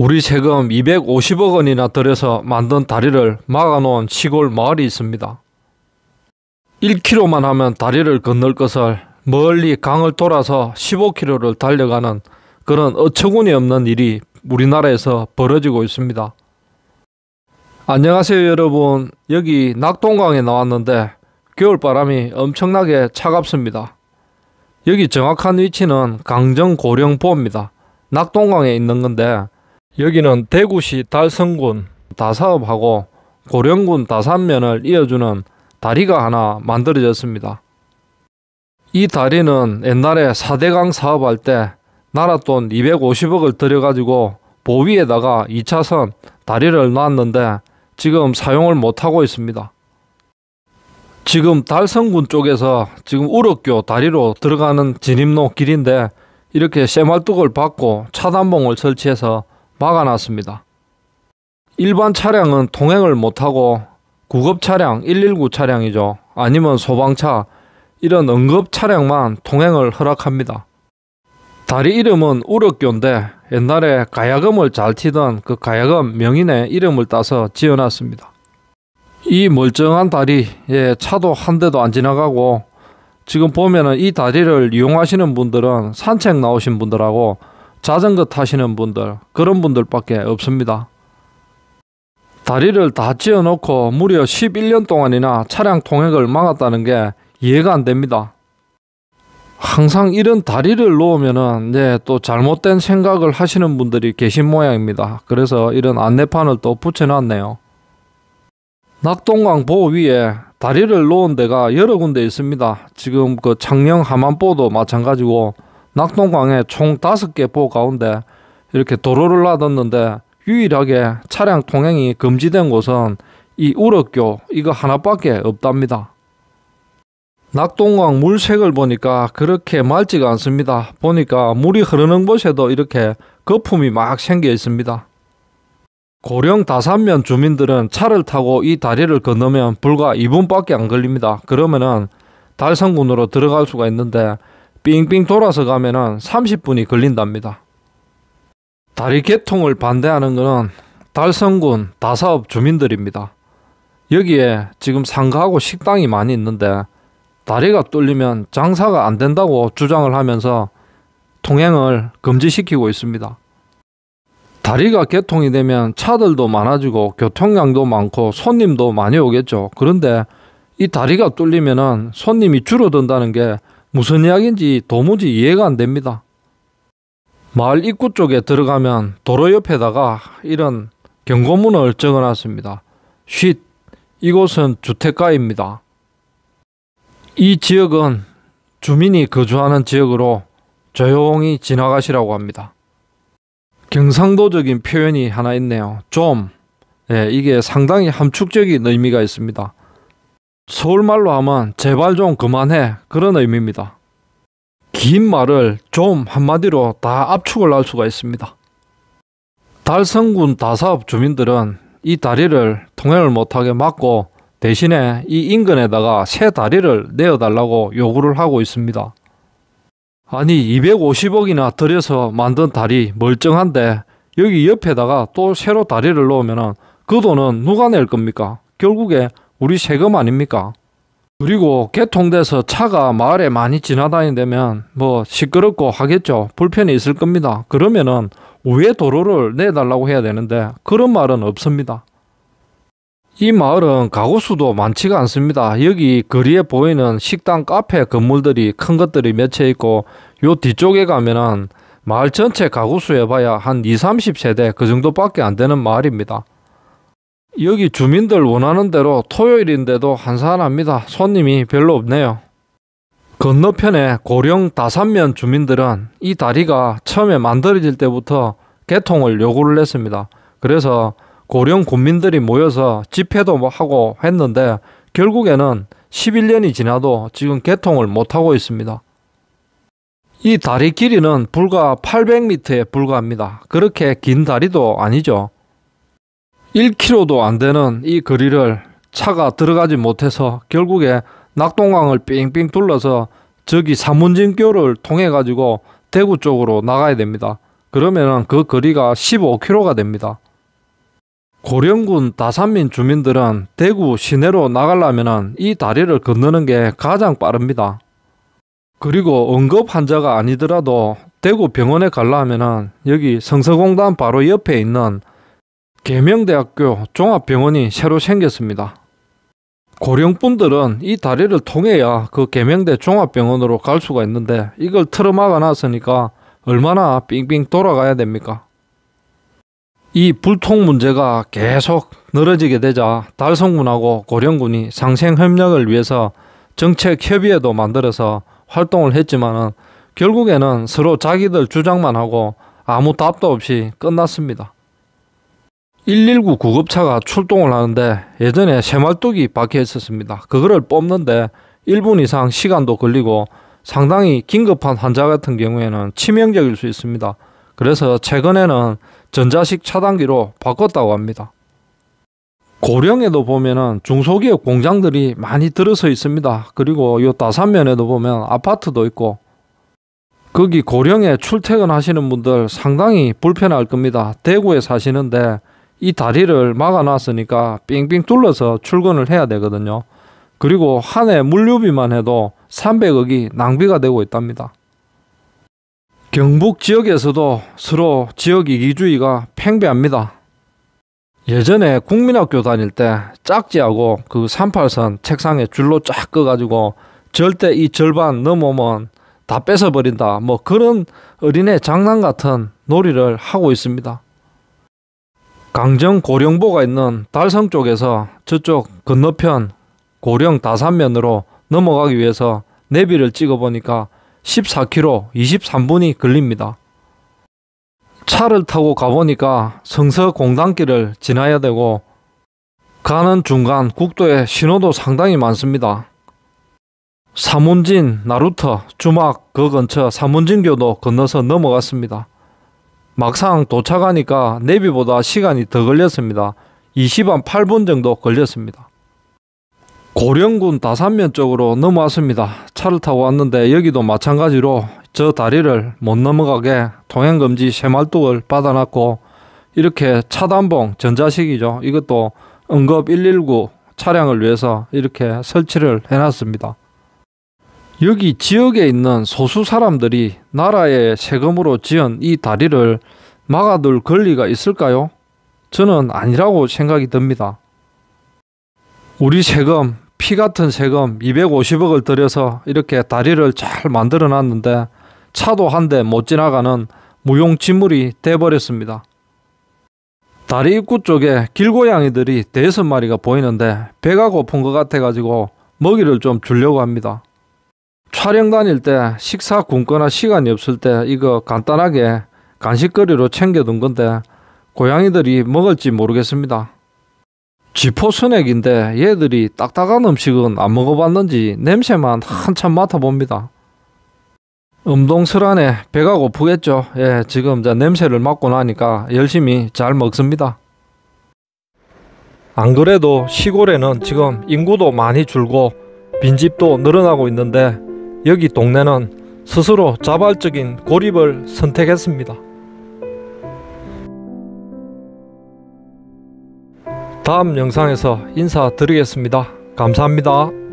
우리 세금 250억 원이나 들여서 만든 다리를 막아놓은 시골 마을이 있습니다. 1km만 하면 다리를 건널 것을 멀리 강을 돌아서 15km를 달려가는 그런 어처구니 없는 일이 우리나라에서 벌어지고 있습니다. 안녕하세요 여러분 여기 낙동강에 나왔는데 겨울바람이 엄청나게 차갑습니다. 여기 정확한 위치는 강정 고령포입니다. 낙동강에 있는 건데 여기는 대구시 달성군 다사읍하고 고령군 다산면을 이어주는 다리가 하나 만들어졌습니다. 이 다리는 옛날에 사대강 사업할 때 나라 돈 250억을 들여가지고 보위에다가 2차선 다리를 놨는데 지금 사용을 못하고 있습니다. 지금 달성군 쪽에서 지금 우럭교 다리로 들어가는 진입로 길인데 이렇게 쇠말뚝을 박고 차단봉을 설치해서 막아놨습니다. 일반 차량은 통행을 못하고 구급 차량, 119 차량이죠. 아니면 소방차, 이런 응급 차량만 통행을 허락합니다. 다리 이름은 우럭교인데 옛날에 가야금을 잘 티던 그 가야금 명인의 이름을 따서 지어놨습니다. 이 멀쩡한 다리, 에 차도 한 대도 안 지나가고 지금 보면은 이 다리를 이용하시는 분들은 산책 나오신 분들하고 자전거 타시는 분들 그런 분들밖에 없습니다. 다리를 다지어놓고 무려 11년 동안이나 차량 통행을 막았다는 게 이해가 안 됩니다. 항상 이런 다리를 놓으면은 네, 또 잘못된 생각을 하시는 분들이 계신 모양입니다. 그래서 이런 안내판을 또 붙여놨네요. 낙동강 보호 위에 다리를 놓은 데가 여러 군데 있습니다. 지금 그 창녕 하만보도 마찬가지고 낙동강에 총 다섯 개보 가운데 이렇게 도로를 놔뒀는데 유일하게 차량 통행이 금지된 곳은 이 우럭교 이거 하나밖에 없답니다. 낙동강 물색을 보니까 그렇게 맑지가 않습니다. 보니까 물이 흐르는 곳에도 이렇게 거품이 막 생겨 있습니다. 고령 다산면 주민들은 차를 타고 이 다리를 건너면 불과 2분밖에 안 걸립니다. 그러면은 달성군으로 들어갈 수가 있는데 빙빙 돌아서 가면은 30분이 걸린답니다. 다리 개통을 반대하는 것은 달성군 다사업 주민들입니다. 여기에 지금 상가하고 식당이 많이 있는데 다리가 뚫리면 장사가 안 된다고 주장을 하면서 통행을 금지시키고 있습니다. 다리가 개통이 되면 차들도 많아지고 교통량도 많고 손님도 많이 오겠죠. 그런데 이 다리가 뚫리면 손님이 줄어든다는 게 무슨 이야기인지 도무지 이해가 안 됩니다. 마을 입구 쪽에 들어가면 도로 옆에다가 이런 경고문을 적어놨습니다. 쉿! 이곳은 주택가입니다. 이 지역은 주민이 거주하는 지역으로 조용히 지나가시라고 합니다. 경상도적인 표현이 하나 있네요. 좀. 네, 이게 상당히 함축적인 의미가 있습니다. 서울말로 하면 제발 좀 그만해 그런 의미입니다. 긴 말을 좀 한마디로 다 압축을 할 수가 있습니다. 달성군 다사업 주민들은 이 다리를 통행을 못하게 막고 대신에 이 인근에다가 새 다리를 내어달라고 요구를 하고 있습니다. 아니 250억이나 들여서 만든 다리 멀쩡한데 여기 옆에다가 또 새로 다리를 놓으면 그 돈은 누가 낼 겁니까? 결국에 우리 세금 아닙니까? 그리고 개통돼서 차가 마을에 많이 지나다니면뭐 시끄럽고 하겠죠. 불편이 있을 겁니다. 그러면은 왜 도로를 내달라고 해야 되는데 그런 말은 없습니다. 이 마을은 가구수도 많지가 않습니다. 여기 거리에 보이는 식당 카페 건물들이 큰 것들이 몇 채 있고 요 뒤쪽에 가면은 마을 전체 가구수 해봐야 한 2, 30세대 그 정도밖에 안 되는 마을입니다. 여기 주민들 원하는 대로 토요일인데도 한산합니다. 손님이 별로 없네요. 건너편에 고령 다산면 주민들은 이 다리가 처음에 만들어질 때부터 개통을 요구를 했습니다. 그래서 고령 군민들이 모여서 집회도 뭐 하고 했는데 결국에는 11년이 지나도 지금 개통을 못하고 있습니다. 이 다리 길이는 불과 800m에 불과합니다. 그렇게 긴 다리도 아니죠. 1km도 안 되는 이 거리를 차가 들어가지 못해서 결국에 낙동강을 빙빙 둘러서 저기 삼문진교를 통해 가지고 대구 쪽으로 나가야 됩니다. 그러면 그 거리가 15km가 됩니다. 고령군 다산민 주민들은 대구 시내로 나가려면 이 다리를 건너는 게 가장 빠릅니다. 그리고 응급 환자가 아니더라도 대구 병원에 가려면 여기 성서공단 바로 옆에 있는 계명대학교 종합병원이 새로 생겼습니다. 고령분들은 이 다리를 통해야 그 계명대 종합병원으로 갈 수가 있는데 이걸 틀어막아 놨으니까 얼마나 빙빙 돌아가야 됩니까? 이 불통 문제가 계속 늘어지게 되자 달성군하고 고령군이 상생 협력을 위해서 정책 협의회도 만들어서 활동을 했지만은 결국에는 서로 자기들 주장만 하고 아무 답도 없이 끝났습니다. 119 구급차가 출동을 하는데 예전에 새말뚝이 박혀 있었습니다. 그거를 뽑는데 1분 이상 시간도 걸리고 상당히 긴급한 환자 같은 경우에는 치명적일 수 있습니다. 그래서 최근에는 전자식 차단기로 바꿨다고 합니다. 고령에도 보면은 중소기업 공장들이 많이 들어서 있습니다. 그리고 요 다산면에도 보면 아파트도 있고 거기 고령에 출퇴근하시는 분들 상당히 불편할 겁니다. 대구에 사시는데 이 다리를 막아놨으니까 빙빙 뚫러서 출근을 해야 되거든요. 그리고 한 해 물류비만 해도 300억이 낭비가 되고 있답니다. 경북 지역에서도 서로 지역 이기주의가 팽배합니다. 예전에 국민학교 다닐 때 짝지하고 그 38선 책상에 줄로 쫙 끄가지고 절대 이 절반 넘으면 다 뺏어버린다. 뭐 그런 어린애 장난 같은 놀이를 하고 있습니다. 강정 고령보가 있는 달성 쪽에서 저쪽 건너편 고령 다산면으로 넘어가기 위해서 내비를 찍어보니까 14km 23분이 걸립니다. 차를 타고 가보니까 성서공단길을 지나야 되고 가는 중간 국도에 신호도 상당히 많습니다. 사문진, 나루터, 주막 그 근처 사문진교도 건너서 넘어갔습니다. 막상 도착하니까 내비보다 시간이 더 걸렸습니다. 20한 8분 정도 걸렸습니다. 고령군 다산면 쪽으로 넘어왔습니다. 차를 타고 왔는데 여기도 마찬가지로 저 다리를 못 넘어가게 통행금지 새말뚝을 받아놨고 이렇게 차단봉 전자식이죠. 이것도 응급 119 차량을 위해서 이렇게 설치를 해놨습니다. 여기 지역에 있는 소수 사람들이 나라의 세금으로 지은 이 다리를 막아둘 권리가 있을까요? 저는 아니라고 생각이 듭니다. 우리 세금, 피 같은 세금 250억을 들여서 이렇게 다리를 잘 만들어 놨는데 차도 한 대 못 지나가는 무용지물이 돼버렸습니다. 다리 입구 쪽에 길고양이들이 대여섯 마리가 보이는데 배가 고픈 것 같아가지고 먹이를 좀 주려고 합니다. 촬영 다닐 때 식사 굶거나 시간이 없을 때 이거 간단하게 간식거리로 챙겨둔 건데 고양이들이 먹을지 모르겠습니다. 지포 스낵인데 얘들이 딱딱한 음식은 안 먹어봤는지 냄새만 한참 맡아봅니다. 음동스란에 배가 고프겠죠. 예, 지금 자 냄새를 맡고 나니까 열심히 잘 먹습니다. 안 그래도 시골에는 지금 인구도 많이 줄고 빈집도 늘어나고 있는데 여기 동네는 스스로 자발적인 고립을 선택했습니다. 다음 영상에서 인사드리겠습니다. 감사합니다.